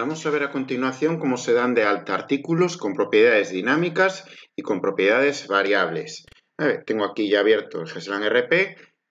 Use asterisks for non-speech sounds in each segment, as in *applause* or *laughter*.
Vamos a ver a continuación cómo se dan de alta artículos con propiedades dinámicas y con propiedades variables. tengo aquí ya abierto el GESLAN RP.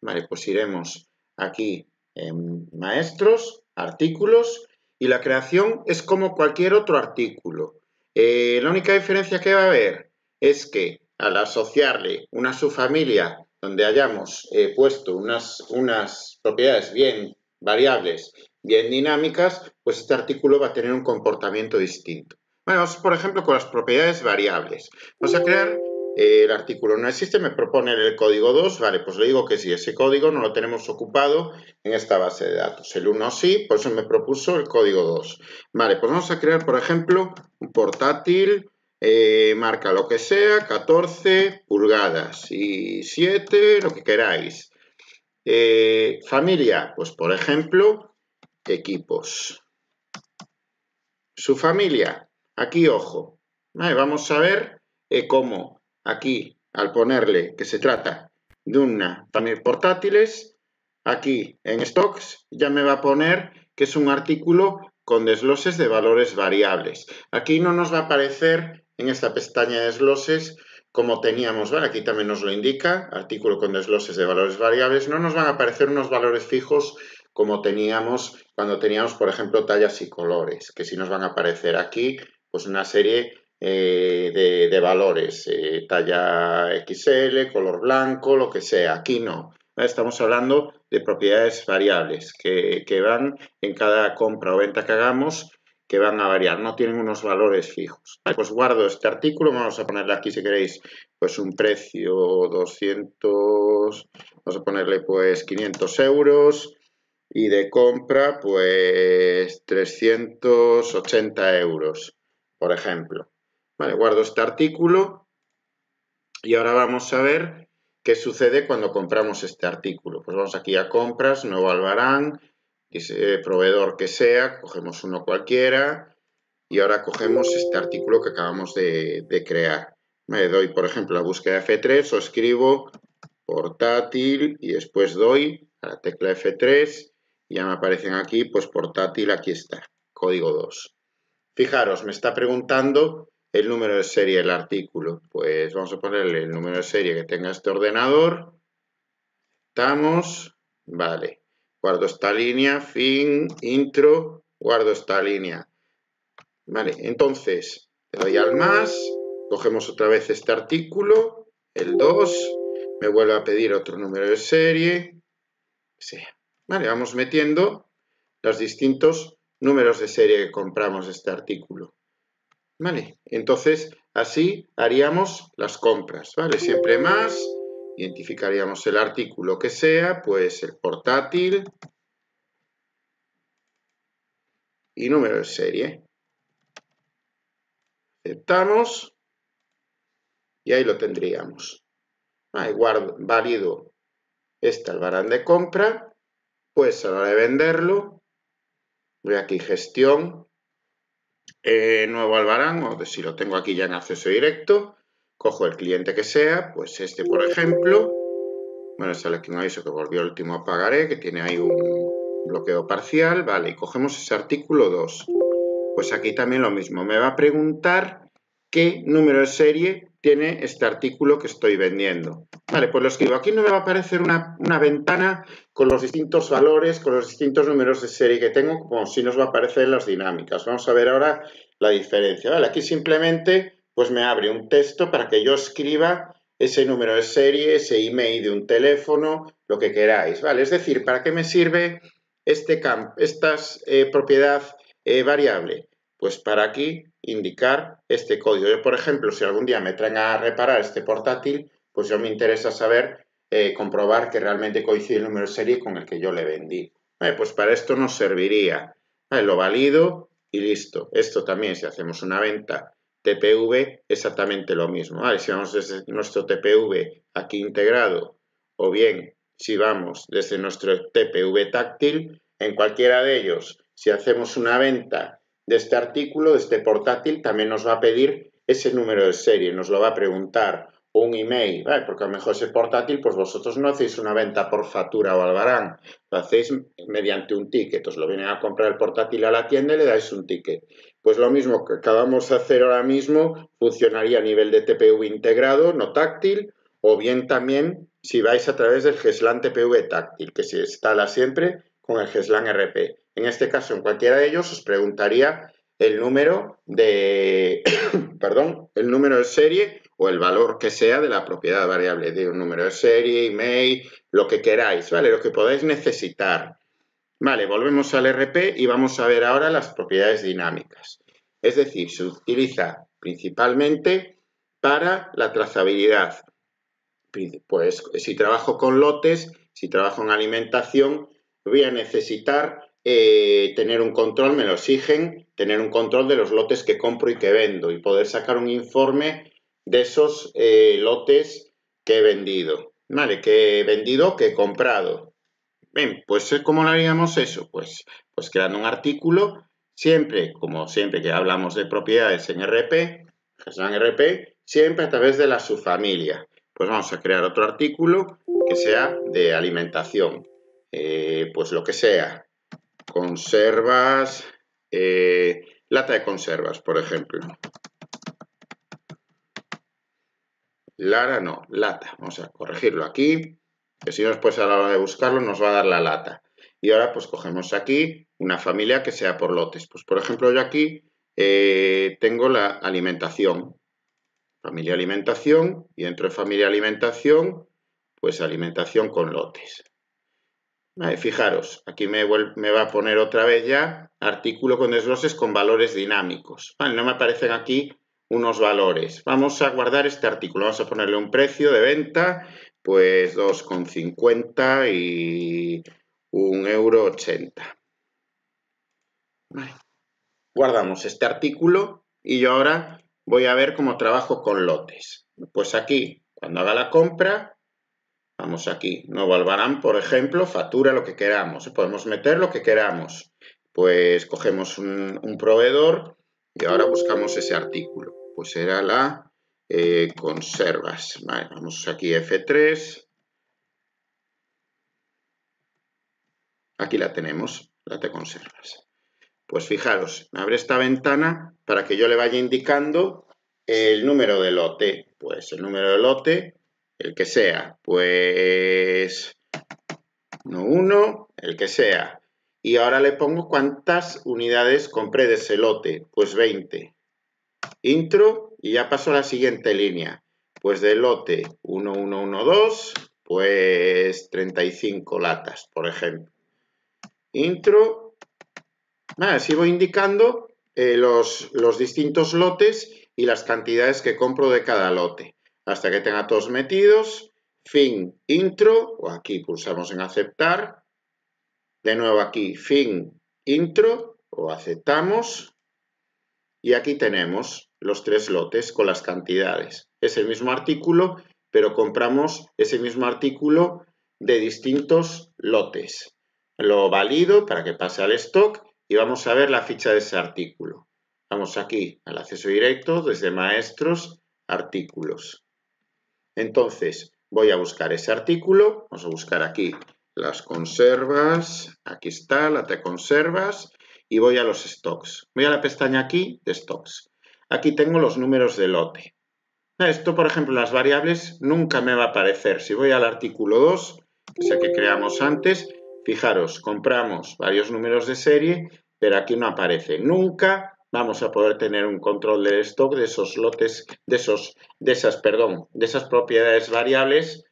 Vale, pues iremos aquí en maestros, artículos y la creación es como cualquier otro artículo. Eh, la única diferencia que va a haber es que al asociarle una subfamilia donde hayamos eh, puesto unas, unas propiedades bien variables bien dinámicas, pues este artículo va a tener un comportamiento distinto. Bueno, vamos, por ejemplo, con las propiedades variables. Vamos a crear eh, el artículo no existe, me propone el código 2, vale, pues le digo que sí, ese código no lo tenemos ocupado en esta base de datos. El 1 sí, por eso me propuso el código 2. Vale, pues vamos a crear, por ejemplo, un portátil, eh, marca lo que sea, 14 pulgadas y 7, lo que queráis. Eh, familia, pues por ejemplo, equipos. Su familia, aquí ojo, vamos a ver eh, cómo aquí al ponerle que se trata de una también portátiles, aquí en stocks ya me va a poner que es un artículo con desgloses de valores variables. Aquí no nos va a aparecer en esta pestaña de desgloses como teníamos, aquí también nos lo indica, artículo con desgloses de valores variables, no nos van a aparecer unos valores fijos como teníamos cuando teníamos, por ejemplo, tallas y colores, que si nos van a aparecer aquí, pues una serie eh, de, valores, eh, talla XL, color blanco, lo que sea. Aquí no. Estamos hablando de propiedades variables que, que van en cada compra o venta que hagamos, que van a variar, no tienen unos valores fijos. Pues guardo este artículo, vamos a ponerle aquí si queréis, pues un precio 200, vamos a ponerle pues 500 euros, y de compra pues 380 euros, por ejemplo. Vale, guardo este artículo y ahora vamos a ver qué sucede cuando compramos este artículo. Pues vamos aquí a compras, nuevo albarán, eh, proveedor que sea, cogemos uno cualquiera y ahora cogemos este artículo que acabamos de, crear. Me doy, por ejemplo, la búsqueda F3 o escribo portátil y después doy a la tecla F3 ya me aparecen aquí, pues portátil, aquí está, código 2. Fijaros, me está preguntando el número de serie del artículo. Pues vamos a ponerle el número de serie que tenga este ordenador. Estamos, vale. Guardo esta línea, fin, intro, guardo esta línea. Vale, entonces le doy al más, cogemos otra vez este artículo, el 2, me vuelve a pedir otro número de serie, sea. Vale, vamos metiendo los distintos números de serie que compramos este artículo. Vale, entonces así haríamos las compras, ¿vale? Siempre más, identificaríamos el artículo que sea, pues el portátil y número de serie. Aceptamos y ahí lo tendríamos. Ahí guardo, válido este albarán de compra pues a la hora de venderlo, voy aquí gestión, eh, nuevo Albarán, o si lo tengo aquí ya en acceso directo, cojo el cliente que sea, pues este por ejemplo, bueno, sale aquí un aviso que volvió el último pagaré, que tiene ahí un bloqueo parcial, vale, y cogemos ese artículo 2. Pues aquí también lo mismo, me va a preguntar qué número de serie tiene este artículo que estoy vendiendo. Vale, pues lo escribo. Aquí no me va a aparecer una, ventana con los distintos valores, con los distintos números de serie que tengo, como si nos va a aparecer las dinámicas. Vamos a ver ahora la diferencia. Vale, aquí simplemente pues me abre un texto para que yo escriba ese número de serie, ese email de un teléfono, lo que queráis, ¿vale? Es decir, ¿para qué me sirve este camp, esta eh, propiedad eh, variable? pues para aquí indicar este código. Yo, por ejemplo, si algún día me traen a reparar este portátil, pues yo me interesa saber, eh, comprobar que realmente coincide el número de serie con el que yo le vendí. pues para esto nos serviría. lo valido y listo. Esto también, si hacemos una venta TPV, exactamente lo mismo. Si vamos desde nuestro TPV aquí integrado, o bien si vamos desde nuestro TPV táctil, en cualquiera de ellos, si hacemos una venta de este artículo, de este portátil, también nos va a pedir ese número de serie, nos lo va a preguntar un email, porque a lo mejor ese portátil, pues vosotros no hacéis una venta por factura o albarán, lo hacéis mediante un ticket, os lo vienen a comprar el portátil a la tienda y le dais un ticket. Pues lo mismo que acabamos de hacer ahora mismo, funcionaría a nivel de TPV integrado, no táctil, o bien también si vais a través del Geslan TPV táctil, que se instala siempre con el GESLAN RP. En este caso, en cualquiera de ellos, os preguntaría el número de, *coughs* perdón, el número de serie o el valor que sea de la propiedad variable, de un número de serie, email, lo que queráis, ¿vale? Lo que podáis necesitar. Vale, volvemos al RP y vamos a ver ahora las propiedades dinámicas. Es decir, se utiliza principalmente para la trazabilidad. Pues si trabajo con lotes, si trabajo en alimentación, voy a necesitar eh, tener un control, me lo exigen, tener un control de los lotes que compro y que vendo y poder sacar un informe de esos eh, lotes que he vendido. ¿Vale? Que he vendido, que he comprado. Bien, pues eh, ¿cómo lo haríamos eso? Pues, pues creando un artículo, siempre, como siempre que hablamos de propiedades en RP, pues RP, siempre a través de la subfamilia. Pues vamos a crear otro artículo que sea de alimentación. Eh, pues lo que sea, conservas, eh, lata de conservas, por ejemplo. Lara no, lata. Vamos a corregirlo aquí, que si no después a la hora de buscarlo nos va a dar la lata. Y ahora pues cogemos aquí una familia que sea por lotes. Pues por ejemplo yo aquí eh, tengo la alimentación. Familia alimentación y dentro de familia alimentación, pues alimentación con lotes. Vale, fijaros, aquí me, va a poner otra vez ya artículo con desgloses con valores dinámicos. Vale, no me aparecen aquí unos valores. Vamos a guardar este artículo. Vamos a ponerle un precio de venta, pues 2,50 y 1,80 euro. Vale. Guardamos este artículo y yo ahora voy a ver cómo trabajo con lotes. Pues aquí, cuando haga la compra, Vamos aquí, no Albarán, por ejemplo, factura lo que queramos, ¿eh? podemos meter lo que queramos. Pues cogemos un, proveedor y ahora buscamos ese artículo. Pues era la eh, conservas. vamos aquí F3. Aquí la tenemos, la te conservas. Pues fijaros, abre esta ventana para que yo le vaya indicando el número de lote. Pues el número de lote el que sea, pues no 1, el que sea. Y ahora le pongo cuántas unidades compré de ese lote, pues 20. Intro y ya paso a la siguiente línea. Pues del lote 1, 1, 1, 2, pues 35 latas, por ejemplo. Intro. Nada, así voy indicando eh, los, los distintos lotes y las cantidades que compro de cada lote hasta que tenga todos metidos. Fin, intro, o aquí pulsamos en aceptar. De nuevo aquí, fin, intro, o aceptamos. Y aquí tenemos los tres lotes con las cantidades. Es el mismo artículo, pero compramos ese mismo artículo de distintos lotes. Lo valido para que pase al stock y vamos a ver la ficha de ese artículo. Vamos aquí al acceso directo, desde maestros, artículos. Entonces, voy a buscar ese artículo, vamos a buscar aquí las conservas, aquí está, la te conservas, y voy a los stocks. Voy a la pestaña aquí de stocks. Aquí tengo los números de lote. Esto, por ejemplo, las variables nunca me va a aparecer. Si voy al artículo 2, que el que creamos antes, fijaros, compramos varios números de serie, pero aquí no aparece nunca vamos a poder tener un control del stock de esos lotes, de de esas, perdón, de esas propiedades variables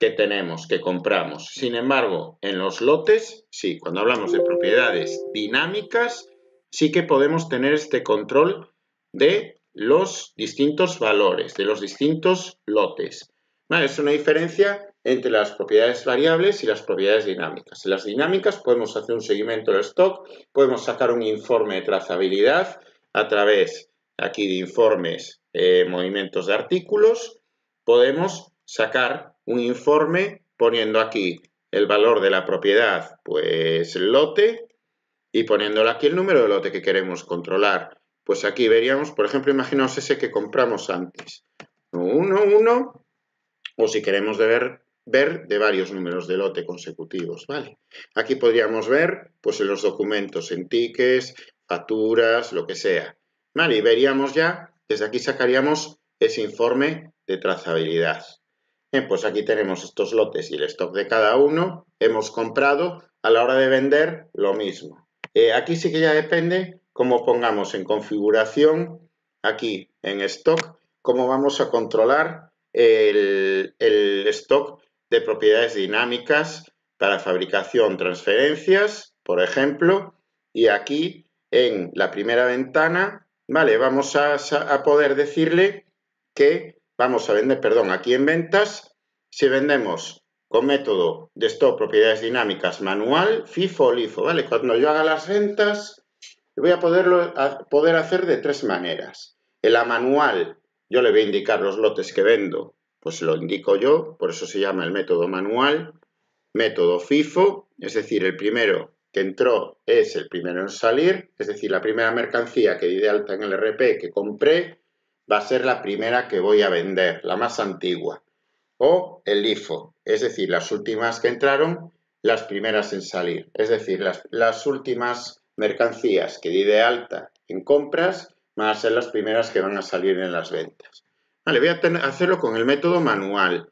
que tenemos, que compramos. Sin embargo, en los lotes, sí, cuando hablamos de propiedades dinámicas, sí que podemos tener este control de los distintos valores, de los distintos lotes. Es una diferencia entre las propiedades variables y las propiedades dinámicas. En las dinámicas podemos hacer un seguimiento del stock, podemos sacar un informe de trazabilidad a través aquí de informes, eh, movimientos de artículos, podemos sacar un informe poniendo aquí el valor de la propiedad, pues el lote, y poniéndole aquí el número de lote que queremos controlar. Pues aquí veríamos, por ejemplo, imaginaos ese que compramos antes. 1, 1, o si queremos ver ver de varios números de lote consecutivos, ¿vale? Aquí podríamos ver, pues los documentos, en tickets, facturas, lo que sea, ¿vale? Y veríamos ya, desde aquí sacaríamos ese informe de trazabilidad. pues aquí tenemos estos lotes y el stock de cada uno, hemos comprado, a la hora de vender, lo mismo. Eh, aquí sí que ya depende cómo pongamos en configuración, aquí en stock, cómo vamos a controlar el stock de propiedades dinámicas para fabricación, transferencias, por ejemplo, y aquí en la primera ventana, vale, vamos a, poder decirle que vamos a vender, perdón, aquí en ventas, si vendemos con método de stock propiedades dinámicas manual, FIFO o LIFO, ¿vale? Cuando yo haga las ventas, voy a, poderlo, a poder hacer de tres maneras. En la manual, yo le voy a indicar los lotes que vendo pues lo indico yo, por eso se llama el método manual, método FIFO, es decir, el primero que entró es el primero en salir, es decir, la primera mercancía que di de alta en el RP que compré va a ser la primera que voy a vender, la más antigua, o el IFO, es decir, las últimas que entraron, las primeras en salir, es decir, las, las últimas mercancías que di de alta en compras van a ser las primeras que van a salir en las ventas voy a hacerlo con el método manual.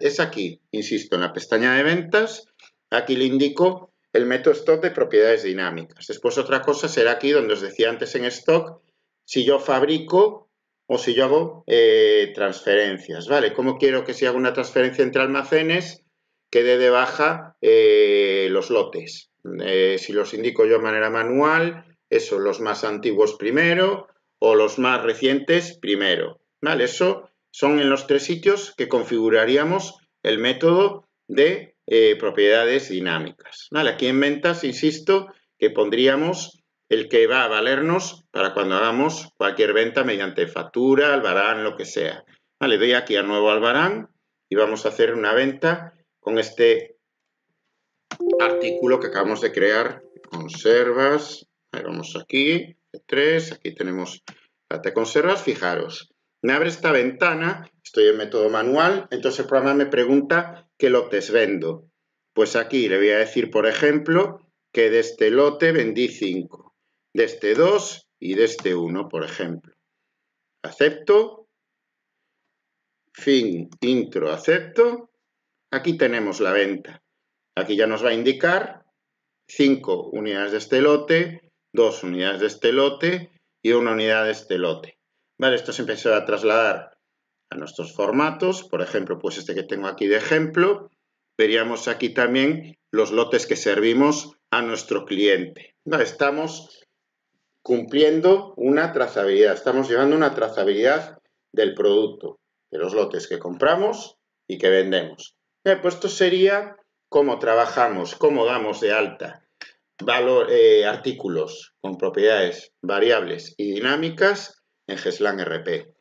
es aquí, insisto, en la pestaña de ventas, aquí le indico el método stock de propiedades dinámicas. Después otra cosa será aquí donde os decía antes en stock, si yo fabrico o si yo hago eh, transferencias, ¿vale? ¿Cómo quiero que si hago una transferencia entre almacenes quede de baja eh, los lotes? Eh, si los indico yo de manera manual, eso, los más antiguos primero o los más recientes primero. Eso son en los tres sitios que configuraríamos el método de eh, propiedades dinámicas. ¿Vale? Aquí en ventas, insisto, que pondríamos el que va a valernos para cuando hagamos cualquier venta mediante factura, albarán, lo que sea. Vale, doy aquí a nuevo albarán y vamos a hacer una venta con este artículo que acabamos de crear, conservas, vamos aquí, tres aquí tenemos la de conservas, fijaros, me abre esta ventana, estoy en método manual, entonces el programa me pregunta qué lotes vendo. Pues aquí le voy a decir, por ejemplo, que de este lote vendí 5, de este 2 y de este 1, por ejemplo. Acepto. Fin, intro, acepto. Aquí tenemos la venta. Aquí ya nos va a indicar 5 unidades de este lote, 2 unidades de este lote y 1 unidad de este lote esto se empezó a trasladar a nuestros formatos, por ejemplo, pues este que tengo aquí de ejemplo, veríamos aquí también los lotes que servimos a nuestro cliente. estamos cumpliendo una trazabilidad, estamos llevando una trazabilidad del producto, de los lotes que compramos y que vendemos. pues esto sería cómo trabajamos, cómo damos de alta eh, artículos con propiedades variables y dinámicas en Geslan RP